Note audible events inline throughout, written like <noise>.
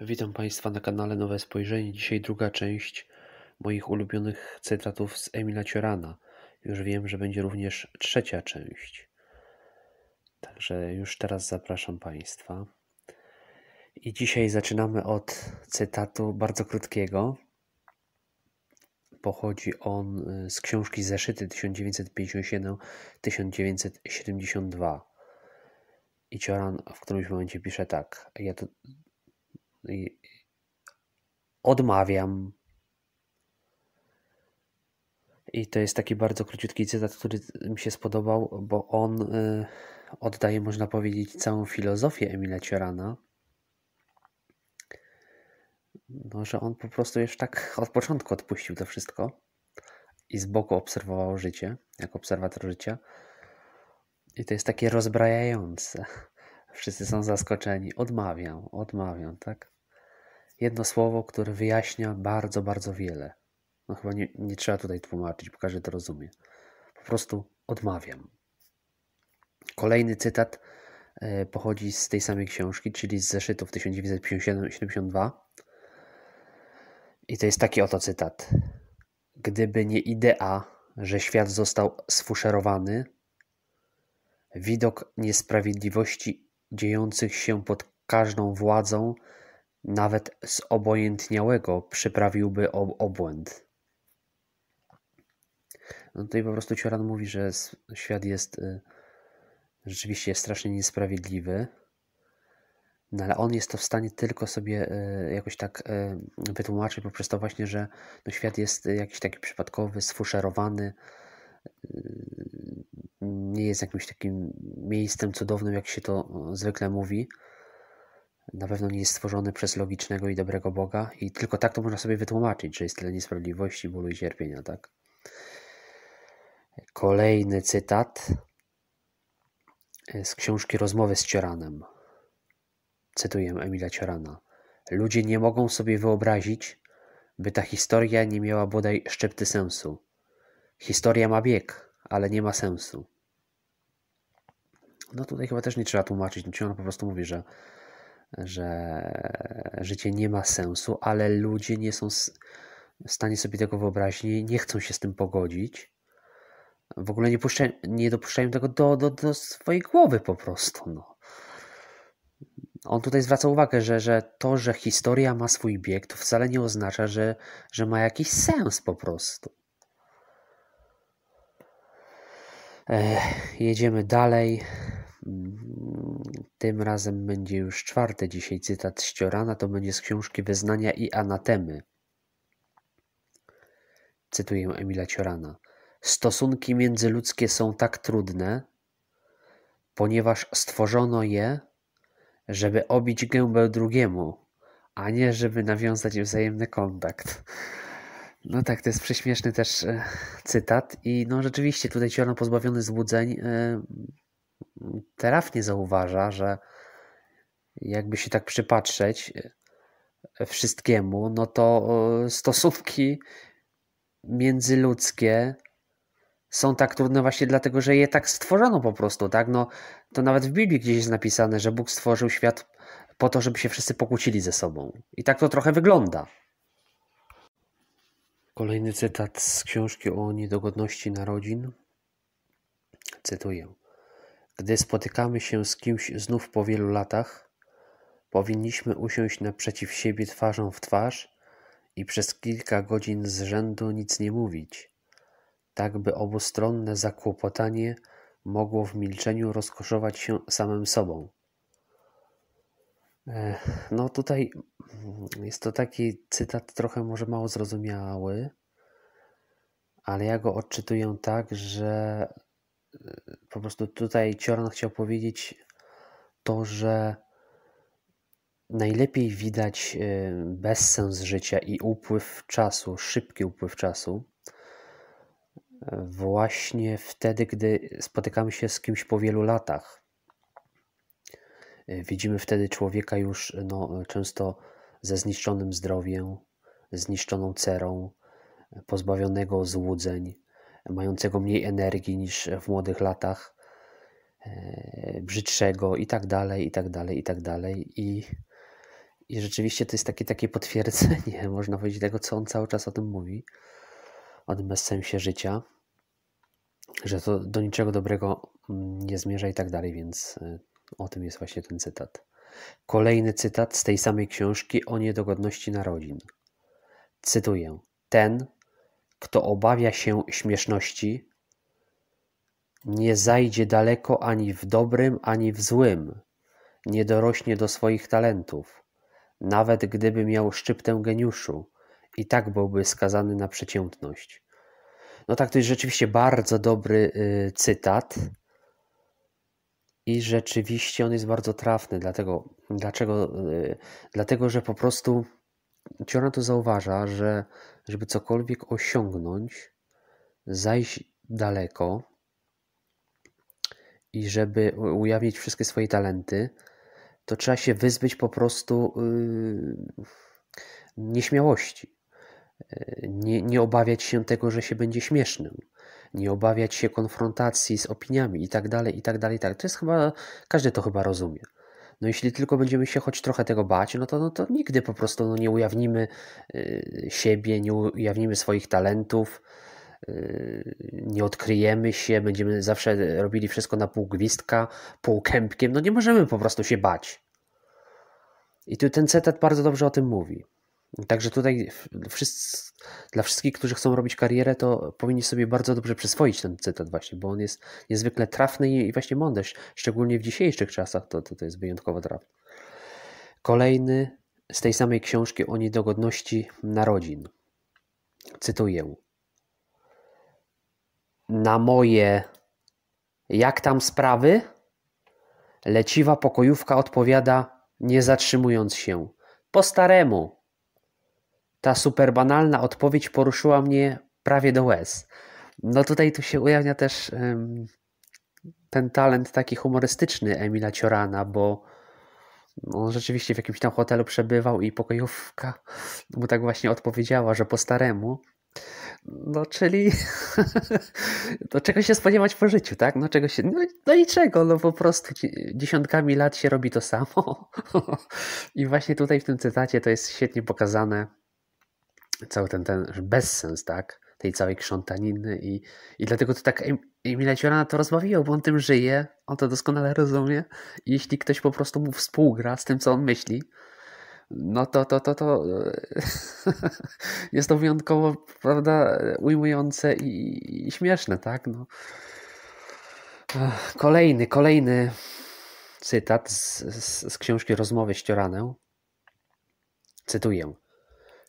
Witam Państwa na kanale Nowe Spojrzenie. Dzisiaj druga część moich ulubionych cytatów z Emila Ciorana. Już wiem, że będzie również trzecia część. Także już teraz zapraszam Państwa. I dzisiaj zaczynamy od cytatu bardzo krótkiego. Pochodzi on y, z książki Zeszyty 1957-1972. I Cioran w którymś momencie pisze tak. Ja to odmawiam. I to jest taki bardzo króciutki cytat, który mi się spodobał, bo on y, oddaje, można powiedzieć, całą filozofię Emila Ciorana. No, że on po prostu już tak od początku odpuścił to wszystko i z boku obserwował życie, jako obserwator życia. I to jest takie rozbrajające. Wszyscy są zaskoczeni. Odmawiam, odmawiam, tak? jedno słowo, które wyjaśnia bardzo, bardzo wiele. No chyba nie, nie trzeba tutaj tłumaczyć, bo każdy to rozumie. Po prostu odmawiam. Kolejny cytat e, pochodzi z tej samej książki, czyli z zeszytów 1972. I to jest taki oto cytat. Gdyby nie idea, że świat został sfuszerowany, widok niesprawiedliwości dziejących się pod każdą władzą nawet z obojętniałego przyprawiłby o obłęd. No tutaj po prostu Cioran mówi, że świat jest y, rzeczywiście strasznie niesprawiedliwy, no ale on jest to w stanie tylko sobie y, jakoś tak y, wytłumaczyć poprzez to właśnie, że no świat jest jakiś taki przypadkowy, sfuszerowany, nie jest jakimś takim miejscem cudownym, jak się to zwykle mówi na pewno nie jest stworzony przez logicznego i dobrego Boga i tylko tak to można sobie wytłumaczyć, że jest tyle niesprawiedliwości, bólu i cierpienia, tak? Kolejny cytat z książki Rozmowy z Cioranem. Cytuję Emila Ciorana. Ludzie nie mogą sobie wyobrazić, by ta historia nie miała bodaj szczypty sensu. Historia ma bieg, ale nie ma sensu. No tutaj chyba też nie trzeba tłumaczyć, no on po prostu mówi, że że życie nie ma sensu, ale ludzie nie są w stanie sobie tego wyobrazić, nie chcą się z tym pogodzić. W ogóle nie, puszczają, nie dopuszczają tego do, do, do swojej głowy po prostu. No. On tutaj zwraca uwagę, że, że to, że historia ma swój bieg, to wcale nie oznacza, że, że ma jakiś sens po prostu. Ech, jedziemy dalej. Tym razem będzie już czwarty dzisiaj cytat z Ciorana, to będzie z książki Wyznania i Anatemy. Cytuję Emila Ciorana. Stosunki międzyludzkie są tak trudne, ponieważ stworzono je, żeby obić gębę drugiemu, a nie żeby nawiązać wzajemny kontakt. No tak, to jest prześmieszny też e, cytat i no rzeczywiście tutaj Cioran pozbawiony złudzeń e, trafnie zauważa, że jakby się tak przypatrzeć e, wszystkiemu, no to e, stosunki międzyludzkie są tak trudne właśnie dlatego, że je tak stworzono po prostu, tak? No, to nawet w Biblii gdzieś jest napisane, że Bóg stworzył świat po to, żeby się wszyscy pokłócili ze sobą. I tak to trochę wygląda. Kolejny cytat z książki o niedogodności narodzin. Cytuję. Gdy spotykamy się z kimś znów po wielu latach, powinniśmy usiąść naprzeciw siebie twarzą w twarz i przez kilka godzin z rzędu nic nie mówić, tak by obustronne zakłopotanie mogło w milczeniu rozkoszować się samym sobą. E, no tutaj jest to taki cytat trochę może mało zrozumiały, ale ja go odczytuję tak, że po prostu tutaj Cioran chciał powiedzieć to, że najlepiej widać y, bezsens życia i upływ czasu, szybki upływ czasu, właśnie wtedy, gdy spotykamy się z kimś po wielu latach. Y, widzimy wtedy człowieka już no, często ze zniszczonym zdrowiem, zniszczoną cerą, pozbawionego złudzeń, mającego mniej energii niż w młodych latach, e, brzydszego i tak dalej, i tak dalej, i tak dalej. I, i rzeczywiście to jest takie, takie potwierdzenie, <laughs> można powiedzieć, tego, co on cały czas o tym mówi, o tym bezsensie życia, że to do niczego dobrego mm, nie zmierza i tak dalej, więc e, o tym jest właśnie ten cytat. Kolejny cytat z tej samej książki o niedogodności narodzin. Cytuję: Ten, kto obawia się śmieszności, nie zajdzie daleko ani w dobrym, ani w złym, nie dorośnie do swoich talentów. Nawet gdyby miał szczyptę geniuszu, i tak byłby skazany na przeciętność. No tak, to jest rzeczywiście bardzo dobry y, cytat. I rzeczywiście on jest bardzo trafny, dlatego, dlaczego, y, dlatego że po prostu Ciorna to zauważa, że żeby cokolwiek osiągnąć, zajść daleko i żeby ujawnić wszystkie swoje talenty, to trzeba się wyzbyć po prostu yy, nieśmiałości. Yy, nie, nie obawiać się tego, że się będzie śmiesznym nie obawiać się konfrontacji z opiniami i tak dalej, i tak dalej. Tak. To jest chyba, każdy to chyba rozumie. No jeśli tylko będziemy się choć trochę tego bać, no to, no to nigdy po prostu no nie ujawnimy y, siebie, nie ujawnimy swoich talentów, y, nie odkryjemy się, będziemy zawsze robili wszystko na pół gwizdka, pół kępkiem. No nie możemy po prostu się bać. I tu ten cytat bardzo dobrze o tym mówi. Także tutaj wszyscy, dla wszystkich, którzy chcą robić karierę, to powinni sobie bardzo dobrze przyswoić ten cytat właśnie, bo on jest niezwykle trafny i właśnie mądry, szczególnie w dzisiejszych czasach to, to, to jest wyjątkowo trafny. Kolejny z tej samej książki o niedogodności narodzin. Cytuję. Na moje jak tam sprawy? Leciwa pokojówka odpowiada, nie zatrzymując się. Po staremu. Ta superbanalna odpowiedź poruszyła mnie prawie do łez. No tutaj tu się ujawnia też um, ten talent taki humorystyczny Emila Ciorana, bo on rzeczywiście w jakimś tam hotelu przebywał i pokojówka mu tak właśnie odpowiedziała, że po staremu. No, czyli to <laughs> no, czego się spodziewać po życiu, tak? No, czego się, no, no niczego, no po prostu dziesiątkami lat się robi to samo. <laughs> I właśnie tutaj w tym cytacie to jest świetnie pokazane, cały ten, ten bezsens, tak? Tej całej krzątaniny i, i dlatego to tak Emila Ciorana to rozbawiło, bo on tym żyje, on to doskonale rozumie i jeśli ktoś po prostu mu współgra z tym, co on myśli, no to, to, to, to <laughs> jest to wyjątkowo, prawda, ujmujące i, i śmieszne, tak? No. Kolejny, kolejny cytat z, z, z książki Rozmowy z Cioranem. Cytuję.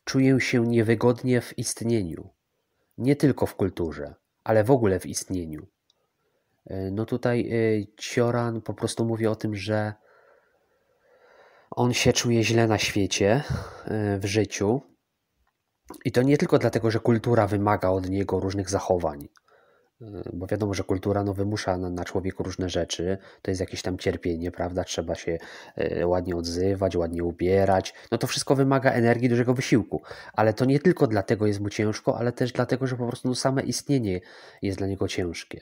Czuję się niewygodnie w istnieniu. Nie tylko w kulturze, ale w ogóle w istnieniu. E, no tutaj e, Cioran po prostu mówi o tym, że on się czuje źle na świecie, e, w życiu. I to nie tylko dlatego, że kultura wymaga od niego różnych zachowań, bo wiadomo, że kultura no, wymusza na, na, człowieku różne rzeczy, to jest jakieś tam cierpienie, prawda? Trzeba się e, ładnie odzywać, ładnie ubierać. No to wszystko wymaga energii, dużego wysiłku, ale to nie tylko dlatego jest mu ciężko, ale też dlatego, że po prostu no, same istnienie jest dla niego ciężkie.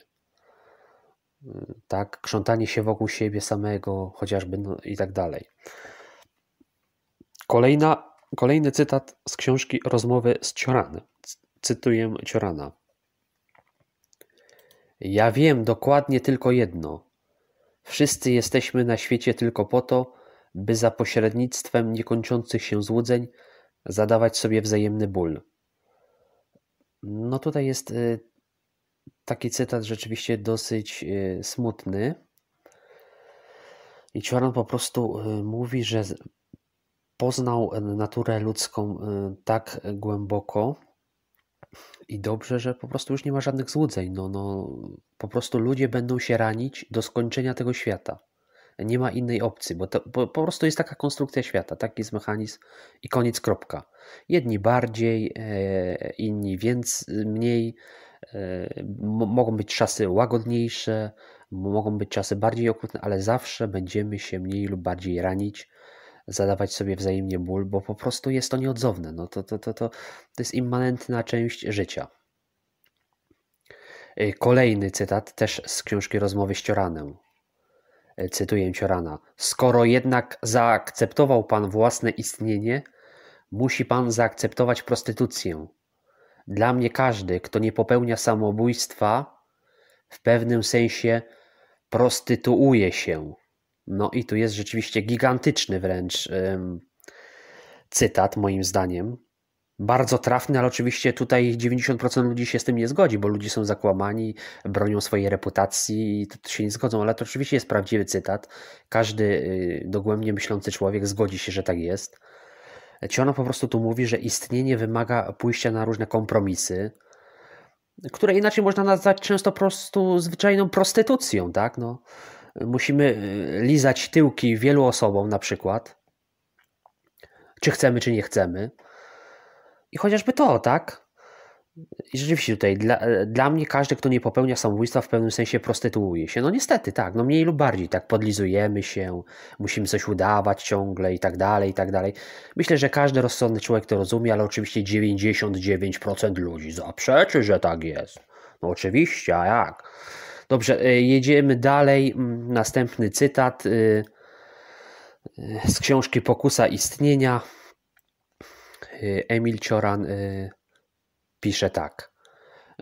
E, tak, krzątanie się wokół siebie samego, chociażby no, i tak dalej. Kolejna, kolejny cytat z książki Rozmowy z Cioranem. Cytuję Ciorana. Ja wiem dokładnie tylko jedno: wszyscy jesteśmy na świecie tylko po to, by za pośrednictwem niekończących się złudzeń zadawać sobie wzajemny ból. No tutaj jest y, taki cytat rzeczywiście dosyć y, smutny. I Cioran po prostu y, mówi, że poznał naturę ludzką tak głęboko, i dobrze, że po prostu już nie ma żadnych złudzeń. No, no, po prostu ludzie będą się ranić do skończenia tego świata. Nie ma innej opcji, bo, to, bo po prostu jest taka konstrukcja świata, taki jest mechanizm i koniec, kropka. Jedni bardziej, e, inni więc mniej. E, mogą być czasy łagodniejsze, mogą być czasy bardziej okrutne, ale zawsze będziemy się mniej lub bardziej ranić zadawać sobie wzajemnie ból, bo po prostu jest to nieodzowne. No to, to, to, to, to jest immanentna część życia. Y, kolejny cytat, też z książki Rozmowy z Cioranem. Y, cytuję Ciorana. Skoro jednak zaakceptował pan własne istnienie, musi pan zaakceptować prostytucję. Dla mnie każdy, kto nie popełnia samobójstwa, w pewnym sensie prostytuuje się. No i tu jest rzeczywiście gigantyczny wręcz ym, cytat, moim zdaniem. Bardzo trafny, ale oczywiście tutaj 90% ludzi się z tym nie zgodzi, bo ludzie są zakłamani, bronią swojej reputacji i to, to się nie zgodzą, ale to oczywiście jest prawdziwy cytat. Każdy y, dogłębnie myślący człowiek zgodzi się, że tak jest. Czy ona po prostu tu mówi, że istnienie wymaga pójścia na różne kompromisy, które inaczej można nazwać często prostu zwyczajną prostytucją, tak? No, musimy y, lizać tyłki wielu osobom na przykład, czy chcemy, czy nie chcemy. I chociażby to, tak? I rzeczywiście tutaj, dla, dla mnie każdy, kto nie popełnia samobójstwa, w pewnym sensie prostytuuje się. No niestety, tak, no mniej lub bardziej, tak, podlizujemy się, musimy coś udawać ciągle i tak dalej, i tak dalej. Myślę, że każdy rozsądny człowiek to rozumie, ale oczywiście 99% ludzi zaprzeczy, że tak jest. No oczywiście, a jak? Dobrze, e, jedziemy dalej. Mm, następny cytat e, e, z książki Pokusa Istnienia. Emil Cioran pisze tak.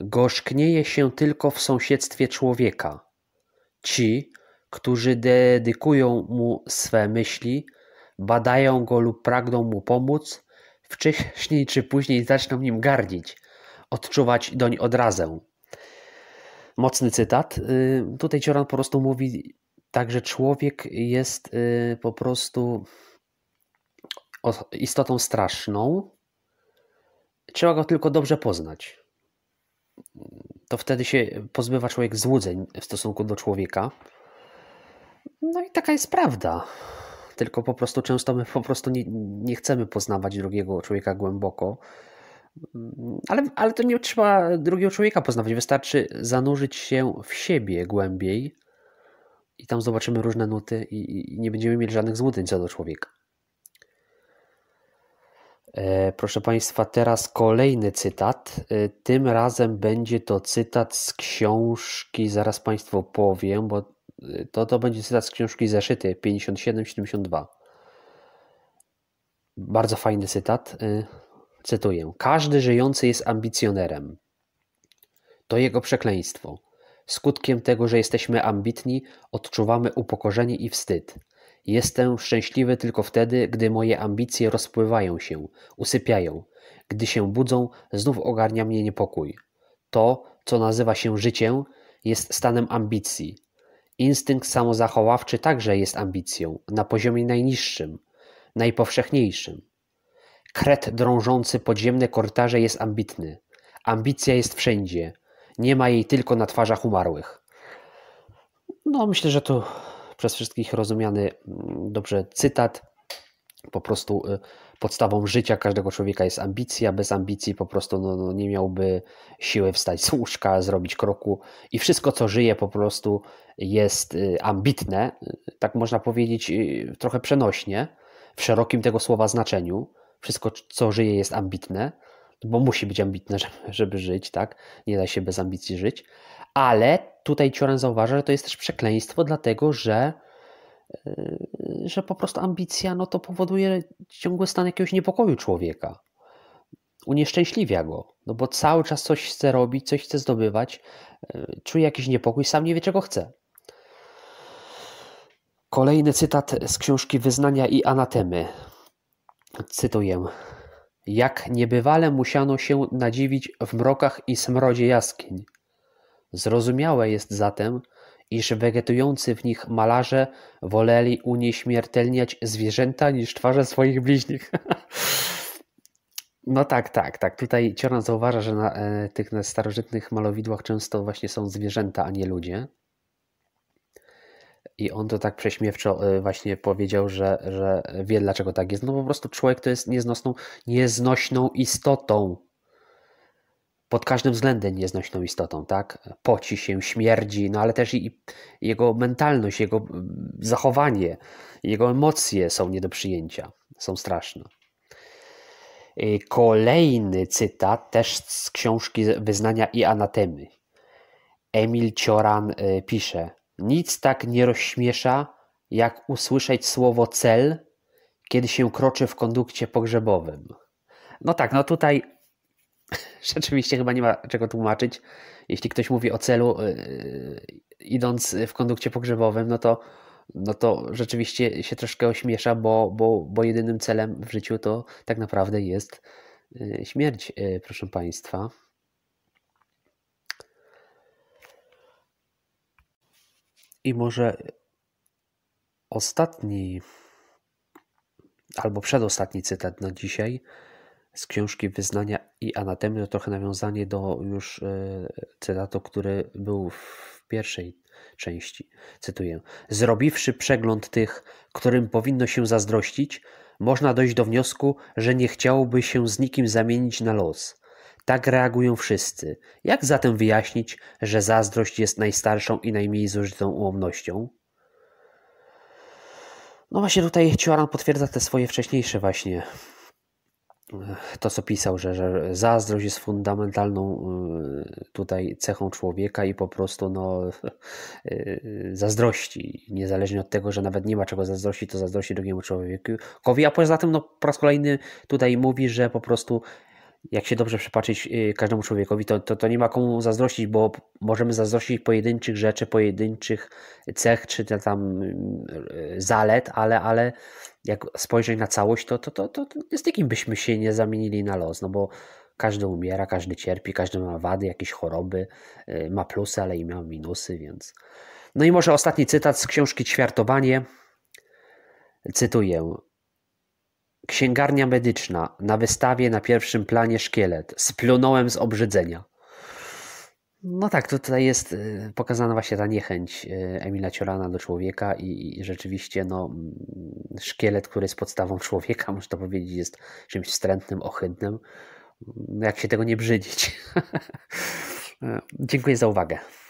Gorzknieje się tylko w sąsiedztwie człowieka. Ci, którzy dedykują mu swe myśli, badają go lub pragną mu pomóc, wcześniej czy później zaczną nim gardzić, odczuwać doń odrazę mocny cytat. Y, tutaj Cioran po prostu mówi tak, że człowiek jest y, po prostu istotą straszną. Trzeba go tylko dobrze poznać. To wtedy się pozbywa człowiek złudzeń w stosunku do człowieka. No i taka jest prawda. Tylko po prostu często my po prostu nie, nie chcemy poznawać drugiego człowieka głęboko ale, ale to nie trzeba drugiego człowieka poznawać. Wystarczy zanurzyć się w siebie głębiej i tam zobaczymy różne nuty i, i nie będziemy mieli żadnych złudzeń co do człowieka. E, proszę Państwa, teraz kolejny cytat. E, tym razem będzie to cytat z książki, zaraz Państwu powiem, bo e, to, to będzie cytat z książki Zeszyty 57-72. Bardzo fajny cytat. E, Cytuję: Każdy żyjący jest ambicjonerem. To jego przekleństwo. Skutkiem tego, że jesteśmy ambitni, odczuwamy upokorzenie i wstyd. Jestem szczęśliwy tylko wtedy, gdy moje ambicje rozpływają się, usypiają. Gdy się budzą, znów ogarnia mnie niepokój. To, co nazywa się życiem, jest stanem ambicji. Instynkt samozachowawczy także jest ambicją, na poziomie najniższym, najpowszechniejszym. Kret drążący podziemne korytarze jest ambitny. Ambicja jest wszędzie. Nie ma jej tylko na twarzach umarłych. No, myślę, że to przez wszystkich rozumiany mm, dobrze cytat. Po prostu y, podstawą życia każdego człowieka jest ambicja. Bez ambicji po prostu no, no, nie miałby siły wstać z łóżka, zrobić kroku i wszystko, co żyje, po prostu jest y, ambitne, y, tak można powiedzieć trochę przenośnie, w szerokim tego słowa znaczeniu wszystko, co żyje, jest ambitne, bo musi być ambitne, <laughs> żeby, żyć, tak? Nie da się bez ambicji żyć. Ale tutaj Cioran zauważa, że to jest też przekleństwo, dlatego że, yy, że po prostu ambicja no to powoduje ciągły stan jakiegoś niepokoju człowieka. Unieszczęśliwia go, no bo cały czas coś chce robić, coś chce zdobywać, yy, czuje jakiś niepokój, sam nie wie czego chce. Kolejny cytat z książki Wyznania i Anatemy cytuję: Jak niebywale musiano się nadziwić w mrokach i smrodzie jaskiń. Zrozumiałe jest zatem, iż wegetujący w nich malarze woleli unieśmiertelniać zwierzęta niż twarze swoich bliźnich. <laughs> No tak, tak, tak. Tutaj Cioran zauważa, że na e, tych na starożytnych malowidłach często właśnie są zwierzęta, a nie ludzie. I on to tak prześmiewczo y, właśnie powiedział, że, że wie dlaczego tak jest. No po prostu człowiek to jest nieznośną nieznośną istotą. Pod każdym względem nieznośną istotą, tak? Poci się, śmierdzi, no ale też i jego mentalność, jego zachowanie, jego emocje są nie do przyjęcia, są straszne. Y, kolejny cytat, też z książki Wyznania i Anatemy. Emil Cioran y, pisze – nic tak nie rozśmiesza, jak usłyszeć słowo cel, kiedy się kroczy w kondukcie pogrzebowym. No tak, no tutaj <laughs> rzeczywiście chyba nie ma czego tłumaczyć. Jeśli ktoś mówi o celu yy, idąc w kondukcie pogrzebowym, no to, no to rzeczywiście się troszkę ośmiesza, bo, bo, bo jedynym celem w życiu to tak naprawdę jest y, śmierć, yy, proszę Państwa. I może ostatni albo przedostatni cytat na dzisiaj z książki Wyznania i Anatemy, trochę nawiązanie do już e, cytatu, który był w pierwszej części. Cytuję: Zrobiwszy przegląd tych, którym powinno się zazdrościć, można dojść do wniosku, że nie chciałoby się z nikim zamienić na los. Tak reagują wszyscy. Jak zatem wyjaśnić, że zazdrość jest najstarszą i najmniej zużytą ułomnością? No właśnie tutaj Cioran potwierdza te swoje wcześniejsze właśnie e, to, co pisał, że, że zazdrość jest fundamentalną e, tutaj cechą człowieka i po prostu no, <laughs> e, zazdrości. Niezależnie od tego, że nawet nie ma czego zazdrości, to zazdrości drugiemu człowiekowi. A poza tym no, po raz kolejny tutaj mówi, że po prostu jak się dobrze przypatrzyć y, każdemu człowiekowi, to, to, to nie ma komu zazdrościć, bo możemy zazdrościć pojedynczych rzeczy, pojedynczych cech czy tam y, zalet, ale, ale jak spojrzeć na całość, to, to, to, to z nikim byśmy się nie zamienili na los, no bo każdy umiera, każdy cierpi, każdy ma wady, jakieś choroby, y, ma plusy, ale i ma minusy, więc. No i może ostatni cytat z książki Ćwiartowanie. Cytuję: Księgarnia medyczna, na wystawie na pierwszym planie szkielet. Splunąłem z obrzydzenia. No tak, tutaj jest y, pokazana właśnie ta niechęć y, Emila Ciorana do człowieka i, rzeczywiście no, szkielet, który jest podstawą <laughs> człowieka, można powiedzieć, jest czymś wstrętnym, ohydnym. jak się tego nie brzydzić. <laughs> Y, dziękuję za uwagę.